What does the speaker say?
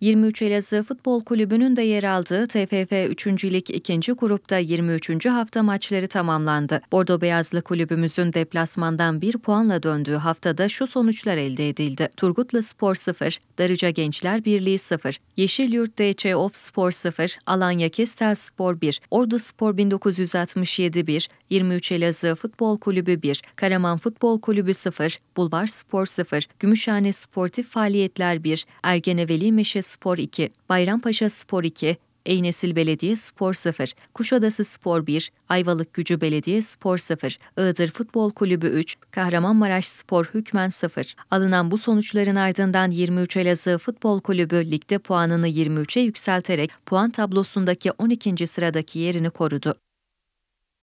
23 Elazığ Futbol Kulübü'nün de yer aldığı TFF 3. Lig 2. grupta 23. hafta maçları tamamlandı. Bordo Beyazlı kulübümüzün deplasmandan 1 puanla döndüğü haftada şu sonuçlar elde edildi. Turgutlu Spor 0, Darıca Gençler Birliği 0, Yeşilyurt DC Of Spor 0, Alanya Kestel Spor 1, Ordu Spor 1967 1, 23 Elazığ Futbol Kulübü 1, Karaman Futbol Kulübü 0, Bulvar Spor 0, Gümüşhane Sportif Faaliyetler 1, Ergeneveli Meşe Spor 2, Bayrampaşa Spor 2, Eynesil Belediye Spor 0, Kuşadası Spor 1, Ayvalık Gücü Belediye Spor 0, Iğdır Futbol Kulübü 3, Kahramanmaraş Spor hükmen 0. Alınan bu sonuçların ardından 23 Elazığ Futbol Kulübü ligde puanını 23'e yükselterek puan tablosundaki 12. sıradaki yerini korudu.